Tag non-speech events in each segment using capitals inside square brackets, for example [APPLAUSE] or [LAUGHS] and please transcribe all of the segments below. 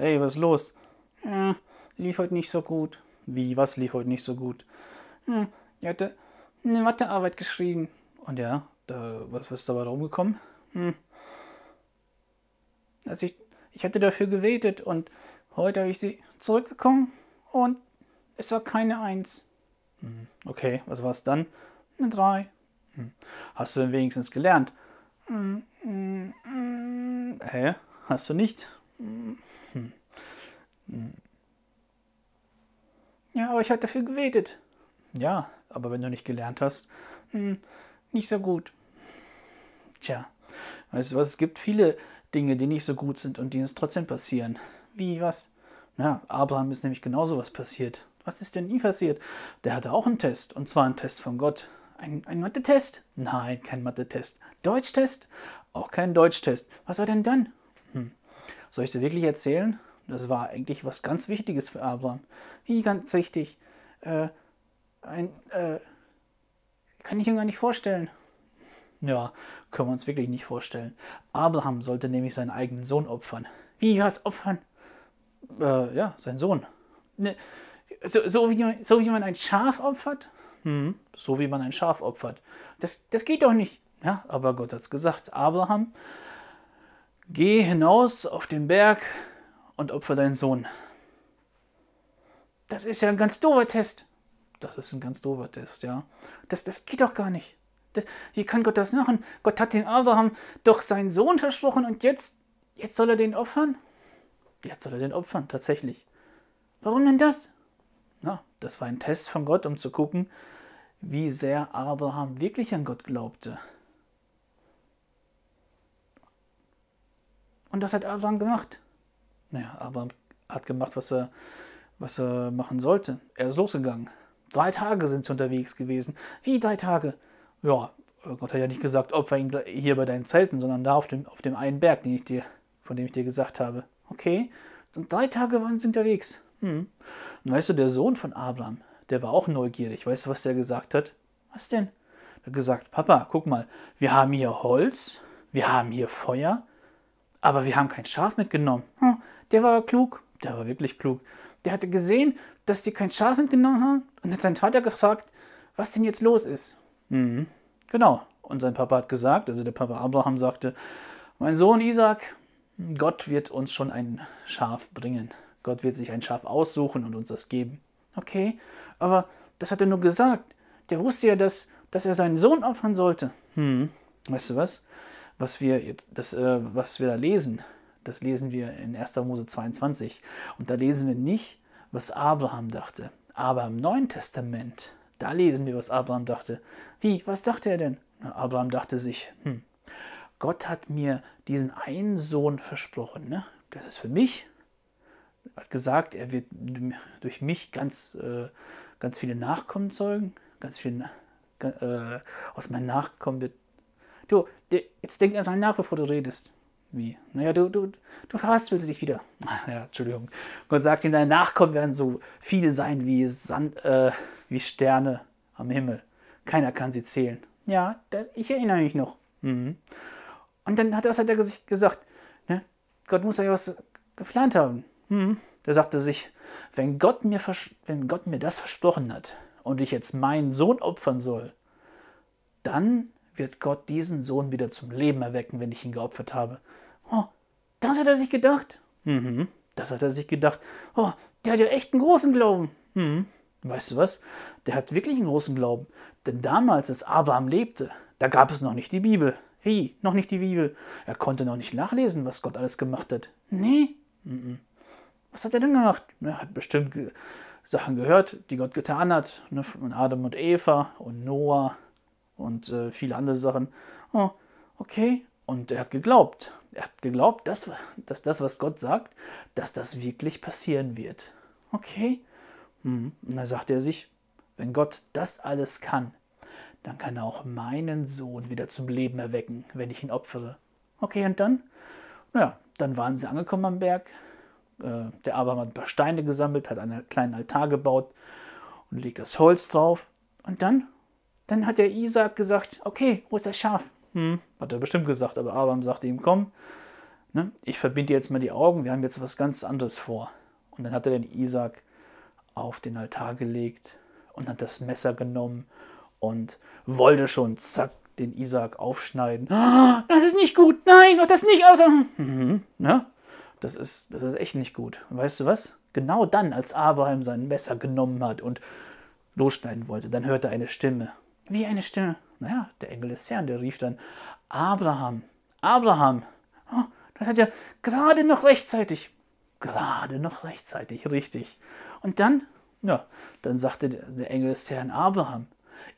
Hey, was ist los? Ja, lief heute nicht so gut. Wie, was lief heute nicht so gut? Hm, ich hatte eine Mathearbeit geschrieben. Und ja, da, was ist dabei rumgekommen? Hm. Also ich, ich hatte dafür gewählt und heute habe ich sie zurückgekommen und es war keine Eins. Hm, okay, was war es dann? Eine Drei. Hm, hast du denn wenigstens gelernt? Hm, Hä? Hast du nicht? Hm. hm. Ja, aber ich habe dafür gebetet. Ja, aber wenn du nicht gelernt hast, hm, nicht so gut. Tja, weißt du was, es gibt viele Dinge, die nicht so gut sind und die uns trotzdem passieren. Wie, was? Na, Abraham ist nämlich genauso was passiert. Was ist denn ihm passiert? Der hatte auch einen Test, und zwar einen Test von Gott. Ein, ein Mathe-Test? Nein, kein Mathe-Test. Deutsch-Test? Auch kein Deutsch-Test. Was war denn dann? Hm. Soll ich es wirklich erzählen? Das war eigentlich was ganz Wichtiges für Abraham. Wie ganz wichtig? Äh, ein, äh, kann ich mir gar nicht vorstellen. Ja, können wir uns wirklich nicht vorstellen. Abraham sollte nämlich seinen eigenen Sohn opfern. Wie, was opfern? Äh, ja, sein Sohn. Ne, so, so, wie man, so wie man ein Schaf opfert? Hm, so wie man ein Schaf opfert. Das, das geht doch nicht. Ja, aber Gott hat es gesagt. Abraham Geh hinaus auf den Berg und opfer deinen Sohn. Das ist ja ein ganz doofer Test. Das ist ein ganz doofer Test, ja. Das, das geht doch gar nicht. Das, wie kann Gott das machen? Gott hat den Abraham doch seinen Sohn versprochen und jetzt, jetzt soll er den opfern? Jetzt soll er den opfern, tatsächlich. Warum denn das? Na, das war ein Test von Gott, um zu gucken, wie sehr Abraham wirklich an Gott glaubte. Und das hat Abraham gemacht. Naja, Abraham hat gemacht, was er, was er machen sollte. Er ist losgegangen. Drei Tage sind sie unterwegs gewesen. Wie drei Tage? Ja, Gott hat ja nicht gesagt, opfer ihn hier bei deinen Zelten, sondern da auf dem, auf dem einen Berg, den ich dir, von dem ich dir gesagt habe. Okay, und drei Tage waren sie unterwegs. Hm. Und weißt du, der Sohn von Abraham, der war auch neugierig. Weißt du, was der gesagt hat? Was denn? Er hat gesagt, Papa, guck mal, wir haben hier Holz, wir haben hier Feuer, aber wir haben kein Schaf mitgenommen. Hm, der war klug, der war wirklich klug. Der hatte gesehen, dass die kein Schaf mitgenommen haben und hat seinen Vater gefragt, was denn jetzt los ist. Mhm, genau. Und sein Papa hat gesagt, also der Papa Abraham sagte, mein Sohn Isaac, Gott wird uns schon ein Schaf bringen. Gott wird sich ein Schaf aussuchen und uns das geben. Okay, aber das hat er nur gesagt. Der wusste ja, dass, dass er seinen Sohn opfern sollte. Hm, weißt du was? was wir jetzt, das, äh, was wir da lesen, das lesen wir in 1. Mose 22. Und da lesen wir nicht, was Abraham dachte. Aber im Neuen Testament, da lesen wir, was Abraham dachte. Wie? Was dachte er denn? Na, Abraham dachte sich, hm, Gott hat mir diesen einen Sohn versprochen. Ne? Das ist für mich. Er hat gesagt, er wird durch mich ganz, äh, ganz viele Nachkommen zeugen. Ganz viele, äh, äh, aus meinen Nachkommen wird du, jetzt denk erstmal nach, bevor du redest. Wie? Naja, du, du, du verhaspelst dich wieder. [LAUGHS] Ja, Entschuldigung. Gott sagt ihm, deine Nachkommen werden so viele sein wie, Sand, äh, wie Sterne am Himmel. Keiner kann sie zählen. Ja, das, ich erinnere mich noch. Mhm. Und dann hat, was hat er gesagt? Ne? Gott muss ja was geplant haben. Mhm. Da sagte sich, wenn Gott, mir wenn Gott mir das versprochen hat und ich jetzt meinen Sohn opfern soll, dann wird Gott diesen Sohn wieder zum Leben erwecken, wenn ich ihn geopfert habe. Oh, das hat er sich gedacht. Mhm, das hat er sich gedacht. Oh, der hat ja echt einen großen Glauben. Mhm. Weißt du was? Der hat wirklich einen großen Glauben. Denn damals, als Abraham lebte, da gab es noch nicht die Bibel. Hey, noch nicht die Bibel. Er konnte noch nicht nachlesen, was Gott alles gemacht hat. Nee. Mhm. Was hat er denn gemacht? Er hat bestimmt Sachen gehört, die Gott getan hat. Ne, von Adam und Eva und Noah und äh, viele andere Sachen. Oh, okay. Und er hat geglaubt. Er hat geglaubt, dass, dass das, was Gott sagt, dass das wirklich passieren wird. Okay. Hm. Und da sagt er sich, wenn Gott das alles kann, dann kann er auch meinen Sohn wieder zum Leben erwecken, wenn ich ihn opfere. Okay, und dann? Naja, dann waren sie angekommen am Berg. Äh, der Abraham hat ein paar Steine gesammelt, hat einen kleinen Altar gebaut und legt das Holz drauf. Und dann dann hat der Isaac gesagt, okay, wo ist das Schaf? Hm, hat er bestimmt gesagt, aber Abraham sagte ihm, komm, ne, ich verbinde jetzt mal die Augen, wir haben jetzt was ganz anderes vor. Und dann hat er den Isaac auf den Altar gelegt und hat das Messer genommen und wollte schon, zack, den Isaac aufschneiden. Oh, das ist nicht gut, nein, mach das nicht aus. Mhm, ne? das, ist, das ist echt nicht gut. Und weißt du was? Genau dann, als Abraham sein Messer genommen hat und losschneiden wollte, dann hörte er eine Stimme wie eine Stimme. Naja, der Engel des Herrn, der rief dann, Abraham, Abraham, oh, das hat ja gerade noch rechtzeitig, gerade noch rechtzeitig, richtig. Und dann, ja, dann sagte der Engel des Herrn Abraham,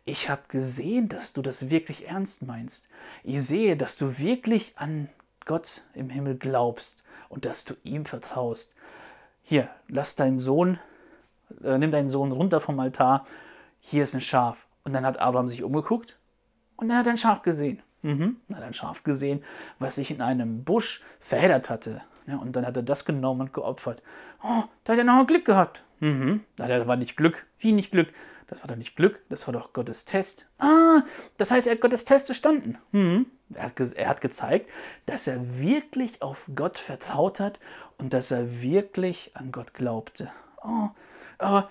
ich habe gesehen, dass du das wirklich ernst meinst. Ich sehe, dass du wirklich an Gott im Himmel glaubst und dass du ihm vertraust. Hier, lass deinen Sohn, äh, nimm deinen Sohn runter vom Altar. Hier ist ein Schaf. Und dann hat Abraham sich umgeguckt und dann hat er ein Schaf gesehen. Mhm. Dann hat ein Schaf gesehen, was sich in einem Busch verheddert hatte. Ja, und dann hat er das genommen und geopfert. Oh, da hat er noch Glück gehabt. Mhm. Da war nicht Glück. Wie nicht Glück? Das war doch nicht Glück, das war doch Gottes Test. Ah, das heißt, er hat Gottes Test bestanden. Mhm. Er, hat er hat gezeigt, dass er wirklich auf Gott vertraut hat und dass er wirklich an Gott glaubte. Oh, aber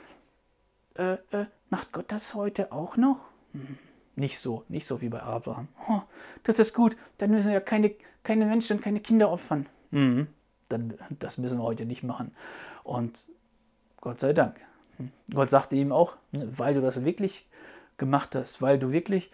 äh, äh, Macht Gott das heute auch noch? Hm. nicht so, nicht so wie bei Abraham. Oh, das ist gut, dann müssen ja keine, keine Menschen keine Kinder opfern. Mhm, dann, das müssen wir heute nicht machen. Und Gott sei Dank. Hm. Gott sagte ihm auch, ne, weil du das wirklich gemacht hast, weil du wirklich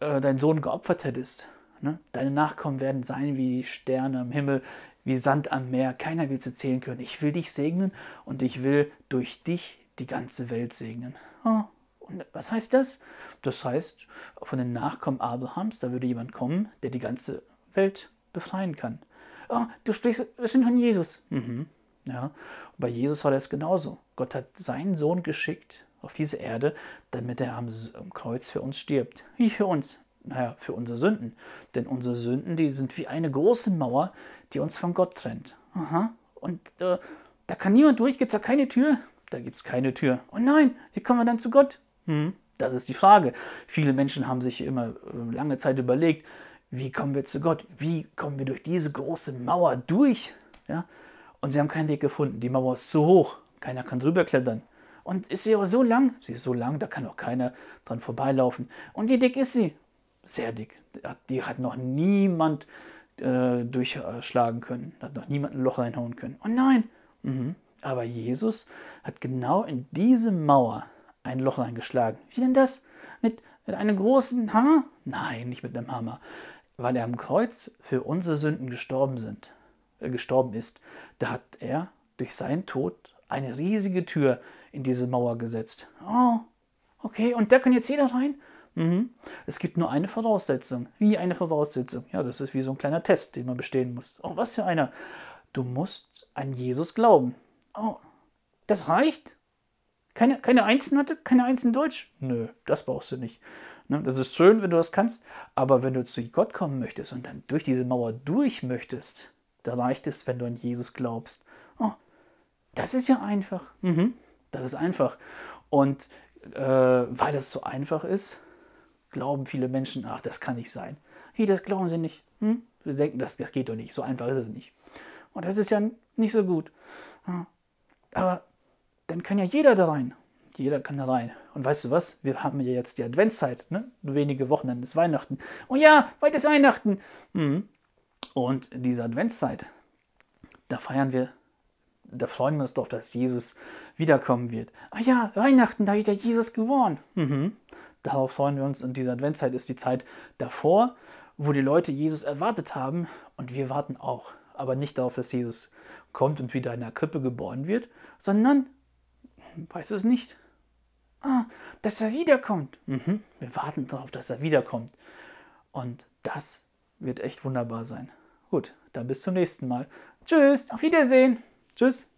äh, deinen Sohn geopfert hättest, ne? deine Nachkommen werden sein wie Sterne am Himmel, wie Sand am Meer, keiner wird sie zählen können. Ich will dich segnen und ich will durch dich die ganze Welt segnen. Oh, und was heißt das? Das heißt, von den Nachkommen Abrahams, da würde jemand kommen, der die ganze Welt befreien kann. Oh, du sprichst bestimmt von Jesus. Mhm. Ja. Und bei Jesus war das genauso. Gott hat seinen Sohn geschickt auf diese Erde, damit er am Kreuz für uns stirbt. Wie für uns? Naja, für unsere Sünden. Denn unsere Sünden, die sind wie eine große Mauer, die uns von Gott trennt. Aha. Und äh, da kann niemand durch, gibt es da keine Tür da gibt es keine Tür. Oh nein, wie kommen wir dann zu Gott? Hm, das ist die Frage. Viele Menschen haben sich immer äh, lange Zeit überlegt, wie kommen wir zu Gott? Wie kommen wir durch diese große Mauer durch? Ja? Und sie haben keinen Weg gefunden. Die Mauer ist zu hoch. Keiner kann drüber klettern. Und ist sie aber so lang? Sie ist so lang, da kann auch keiner dran vorbeilaufen. Und wie dick ist sie? Sehr dick. Die hat noch niemand äh, durchschlagen können. Hat noch niemand ein Loch reinhauen können. Oh nein! Mhm. Aber Jesus hat genau in diese Mauer ein Loch reingeschlagen. Wie denn das? Mit, mit einem großen Hammer? Nein, nicht mit einem Hammer. Weil er am Kreuz für unsere Sünden gestorben, sind, äh, gestorben ist. Da hat er durch seinen Tod eine riesige Tür in diese Mauer gesetzt. Oh, okay, und da kann jetzt jeder rein? Mhm. Es gibt nur eine Voraussetzung. Wie eine Voraussetzung? Ja, das ist wie so ein kleiner Test, den man bestehen muss. Oh, was für einer? Du musst an Jesus glauben. Oh, das reicht? Keine, keine Einsen Keine Einsen Deutsch? Nö, das brauchst du nicht. Ne, das ist schön, wenn du das kannst, aber wenn du zu Gott kommen möchtest und dann durch diese Mauer durch möchtest, da reicht es, wenn du an Jesus glaubst. Oh, das ist ja einfach. Mhm, das ist einfach. Und äh, weil das so einfach ist, glauben viele Menschen, ach, das kann nicht sein. Hey, das glauben sie nicht. Hm? Sie denken, das, das geht doch nicht. So einfach ist es nicht. Und das ist ja nicht so gut. Aber dann kann ja jeder da rein. Jeder kann da rein. Und weißt du was? Wir haben ja jetzt die Adventszeit, ne? Nur wenige Wochen, dann ist Weihnachten. Oh ja, bald ist Weihnachten. Mhm. Und diese Adventszeit, da feiern wir, da freuen wir uns doch, dass Jesus wiederkommen wird. Ah ja, Weihnachten, da wird ja Jesus geboren. Mhm. Darauf freuen wir uns. Und diese Adventszeit ist die Zeit davor, wo die Leute Jesus erwartet haben und wir warten auch aber nicht darauf, dass Jesus kommt und wieder in der Krippe geboren wird, sondern weiß es nicht. Ah, dass er wiederkommt. Mhm, wir warten darauf, dass er wiederkommt. Und das wird echt wunderbar sein. Gut, dann bis zum nächsten Mal. Tschüss, auf Wiedersehen. Tschüss.